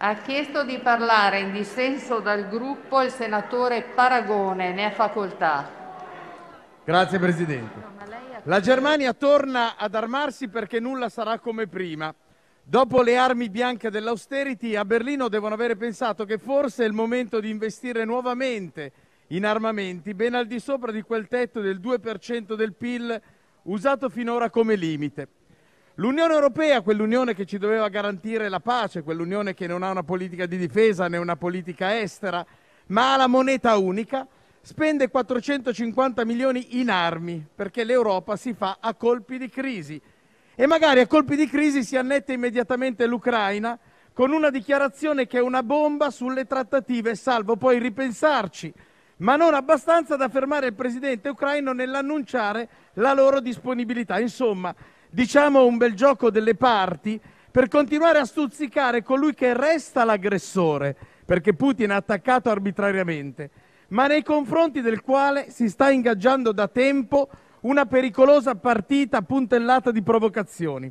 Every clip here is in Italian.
Ha chiesto di parlare in dissenso dal gruppo il senatore Paragone. Ne ha facoltà. Grazie Presidente. La Germania torna ad armarsi perché nulla sarà come prima. Dopo le armi bianche dell'austerity, a Berlino devono avere pensato che forse è il momento di investire nuovamente in armamenti, ben al di sopra di quel tetto del 2% del PIL usato finora come limite. L'Unione Europea, quell'unione che ci doveva garantire la pace, quell'unione che non ha una politica di difesa né una politica estera, ma ha la moneta unica, spende 450 milioni in armi perché l'Europa si fa a colpi di crisi. E magari a colpi di crisi si annette immediatamente l'Ucraina con una dichiarazione che è una bomba sulle trattative, salvo poi ripensarci, ma non abbastanza da fermare il presidente ucraino nell'annunciare la loro disponibilità. Insomma, diciamo un bel gioco delle parti, per continuare a stuzzicare colui che resta l'aggressore, perché Putin ha attaccato arbitrariamente, ma nei confronti del quale si sta ingaggiando da tempo una pericolosa partita puntellata di provocazioni.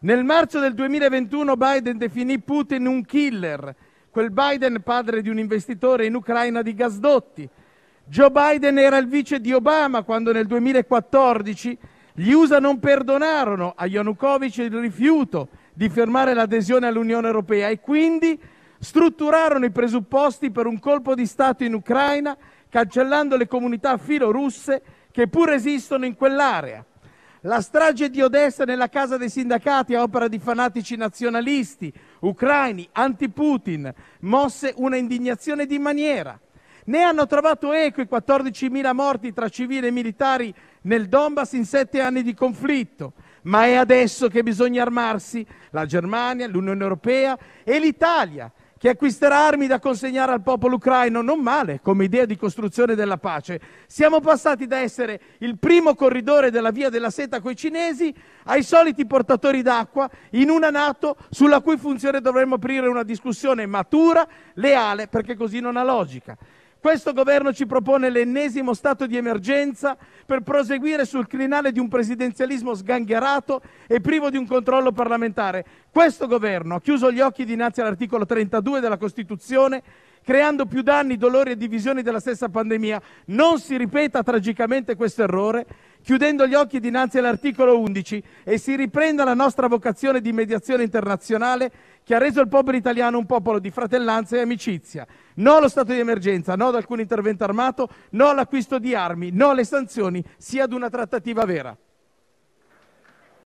Nel marzo del 2021 Biden definì Putin un killer, quel Biden padre di un investitore in Ucraina di gasdotti. Joe Biden era il vice di Obama quando nel 2014 gli USA non perdonarono a Yanukovych il rifiuto di fermare l'adesione all'Unione Europea e quindi strutturarono i presupposti per un colpo di Stato in Ucraina, cancellando le comunità filorusse che pur esistono in quell'area. La strage di Odessa nella casa dei sindacati a opera di fanatici nazionalisti, ucraini, anti-Putin, mosse una indignazione di maniera. Ne hanno trovato eco i 14.000 morti tra civili e militari nel Donbass in sette anni di conflitto, ma è adesso che bisogna armarsi la Germania, l'Unione Europea e l'Italia, che acquisterà armi da consegnare al popolo ucraino, non male come idea di costruzione della pace. Siamo passati da essere il primo corridore della via della seta coi cinesi ai soliti portatori d'acqua in una Nato sulla cui funzione dovremmo aprire una discussione matura, leale, perché così non ha logica. Questo Governo ci propone l'ennesimo stato di emergenza per proseguire sul crinale di un presidenzialismo sgangherato e privo di un controllo parlamentare. Questo Governo ha chiuso gli occhi dinanzi all'articolo 32 della Costituzione, creando più danni, dolori e divisioni della stessa pandemia. Non si ripeta tragicamente questo errore, chiudendo gli occhi dinanzi all'articolo 11 e si riprenda la nostra vocazione di mediazione internazionale che ha reso il popolo italiano un popolo di fratellanza e amicizia. No allo stato di emergenza, no ad alcun intervento armato, no all'acquisto di armi, no alle sanzioni, sì ad una trattativa vera.